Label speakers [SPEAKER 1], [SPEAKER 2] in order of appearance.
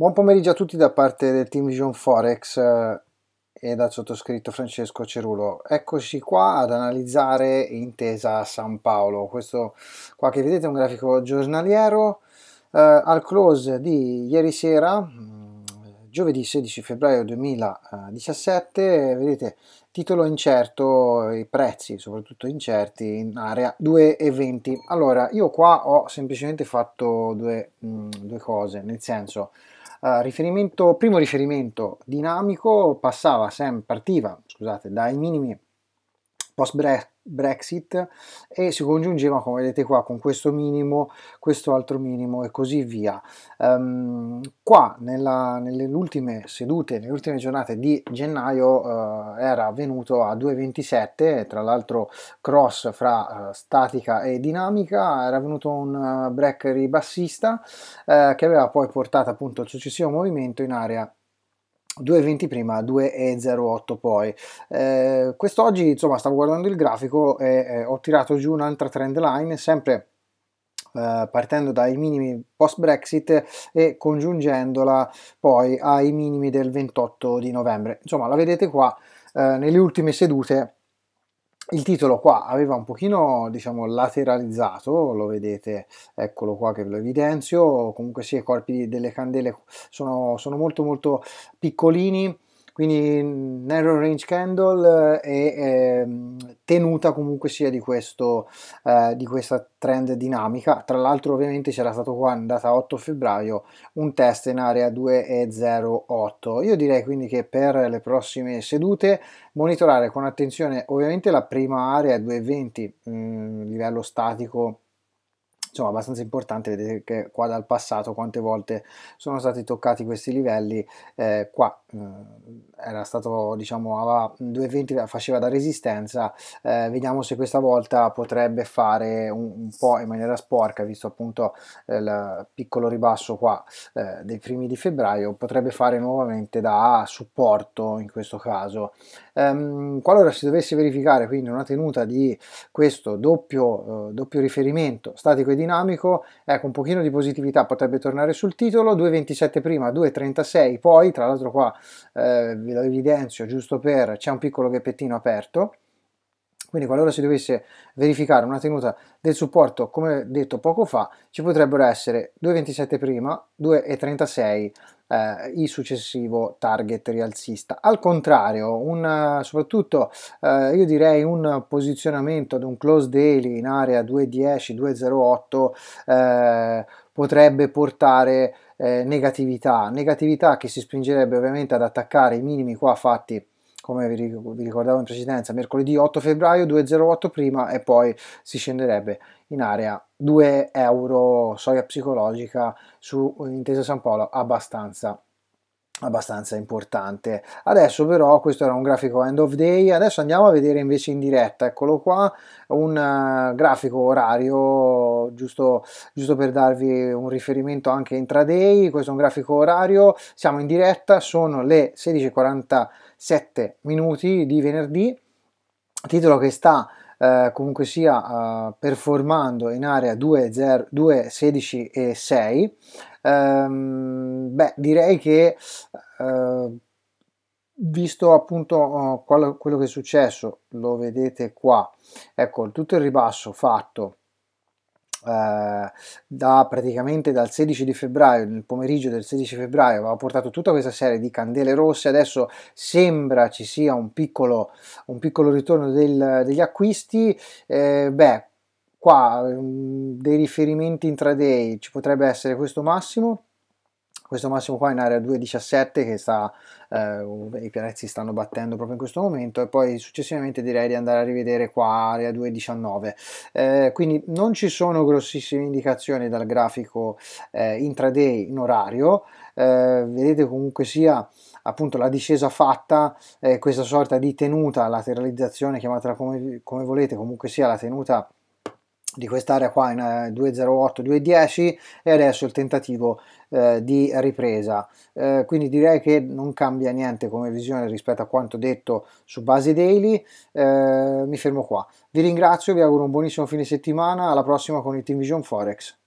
[SPEAKER 1] Buon pomeriggio a tutti da parte del Team Vision Forex eh, e dal sottoscritto Francesco Cerulo. Eccoci qua ad analizzare Intesa San Paolo. Questo qua che vedete è un grafico giornaliero eh, al close di ieri sera, mm, giovedì 16 febbraio 2017. Vedete titolo incerto, i prezzi soprattutto incerti in area 2,20. Allora, io qua ho semplicemente fatto due, mh, mm, due cose, nel senso eh, riferimento, primo riferimento dinamico passava sempre, partiva scusate, dai minimi post-Brexit e si congiungeva, come vedete qua, con questo minimo, questo altro minimo e così via. Um, qua, nella, nelle ultime sedute, nelle ultime giornate di gennaio, uh, era avvenuto a 2,27, tra l'altro cross fra uh, statica e dinamica, era venuto un uh, break ribassista che aveva poi portato appunto il successivo movimento in area 2,20 prima, 2,08 poi. Eh, quest'oggi, insomma, stavo guardando il grafico e eh, ho tirato giù un'altra trend line, sempre eh, partendo dai minimi post Brexit e congiungendola poi ai minimi del 28 di novembre. Insomma, la vedete qua, eh, nelle ultime sedute il titolo qua aveva un pochino diciamo lateralizzato lo vedete eccolo qua che ve lo evidenzio comunque sì i corpi delle candele sono, sono molto molto piccolini quindi narrow range candle è, eh, ehm, tenuta comunque sia di, questo, eh, di questa trend dinamica tra l'altro ovviamente c'era stato qua in data 8 febbraio un test in area 2.08 io direi quindi che per le prossime sedute monitorare con attenzione ovviamente la prima area 2.20 mh, mm, livello statico insomma abbastanza importante vedete che qua dal passato quante volte sono stati toccati questi livelli eh, qua eh, era stato diciamo aveva 2,20 faceva da resistenza eh, vediamo se questa volta potrebbe fare un, un po' in maniera sporca visto appunto eh, il piccolo ribasso qua eh, dei primi di febbraio potrebbe fare nuovamente da supporto in questo caso ehm, qualora si dovesse verificare quindi una tenuta di questo doppio, eh, doppio riferimento statico e dinamico ecco un pochino di positività potrebbe tornare sul titolo 2,27 prima 2,36 poi tra l'altro qua eh, ve lo evidenzio giusto per, c'è un piccolo gappettino aperto, quindi qualora si dovesse verificare una tenuta del supporto come detto poco fa ci potrebbero essere 2,27 prima 2,36 eh, il successivo target rialzista. Al contrario, un, eh, soprattutto eh, io direi un posizionamento ad un close daily in area 210-208 eh, potrebbe portare eh, negatività, negatività che si spingerebbe ovviamente ad attaccare i minimi qua fatti come vi ricordavo in precedenza, mercoledì 8 febbraio 2,08 prima e poi si scenderebbe in area 2 euro soia psicologica su Intesa San Paolo abbastanza abbastanza importante. Adesso però questo era un grafico end of day, adesso andiamo a vedere invece in diretta, eccolo qua, un eh, grafico orario giusto, giusto, per darvi un riferimento anche intraday, questo è un grafico orario, siamo in diretta, sono le 16.47 minuti di venerdì, titolo che sta Uh, comunque sia uh, performando in area 2, e 6 Ehm, beh, direi che eh, visto appunto eh, quello che è successo, lo vedete qua, ecco tutto il ribasso fatto eh, da praticamente dal 16 di febbraio, nel pomeriggio del 16 febbraio, aveva portato tutta questa serie di candele rosse. Adesso sembra ci sia un piccolo, un piccolo ritorno del, degli acquisti. Eh, beh, qua ehm, dei riferimenti intraday ci potrebbe essere questo massimo questo massimo qua in area 2.17 che sta, eh, i pianeti stanno battendo proprio in questo momento e poi successivamente direi di andare a rivedere qua area 2.19 eh, quindi non ci sono grossissime indicazioni dal grafico eh, intraday in orario eh, vedete comunque sia appunto la discesa fatta, eh, questa sorta di tenuta, lateralizzazione, chiamatela come, come volete, comunque sia la tenuta di quest'area qua in 208-210 eh, e adesso il tentativo eh, di ripresa eh, quindi direi che non cambia niente come visione rispetto a quanto detto su base daily eh, mi fermo qua vi ringrazio vi auguro un buonissimo fine settimana alla prossima con il team vision forex